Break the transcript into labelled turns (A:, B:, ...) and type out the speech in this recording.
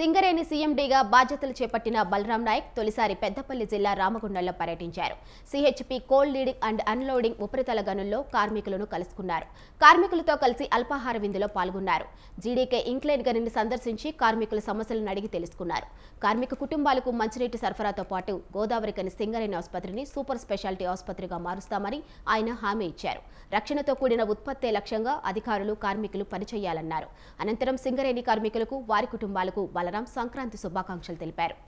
A: సింగరేణి సీఎండీగా బాధ్యతలు చేపట్టిన బలరాం నాయక్ తొలిసారి పెద్దపల్లి జిల్లా రామగుండంలో పర్యటించారు CHP coal loading and unloading ఉపరితల గనుల్లో కార్మికులను కలుసుకున్నారు కార్మికులతో కలిసి అల్పాహార విందులో పాల్గొన్నారు జీడీకే ఇంక్లైన్ గనిని సందర్శించి కార్మికుల సమస్యలను అడిగి తెలుసుకున్నారు కార్మిక కుటుంబాలకు మంచినీటి సరఫరాతో పాటు గోదావరి గని సింగరేణి ఆసుపత్రిని సూపర్ స్పెషాలిటీ ఆసుపత్రిగా మారుస్తామని ఆయన హామీ ఇచ్చారు రక్షణతో కూడిన ఉత్పత్తే లక్ష్యంగా అధికారులు కార్మికులు పనిచేయాలన్నారు అనంతరం సింగరేణి కార్మికులకు వారి కుటుంబాలకు బలరాం సంక్రాంతి శుభాకాంక్షలు తెలిపారు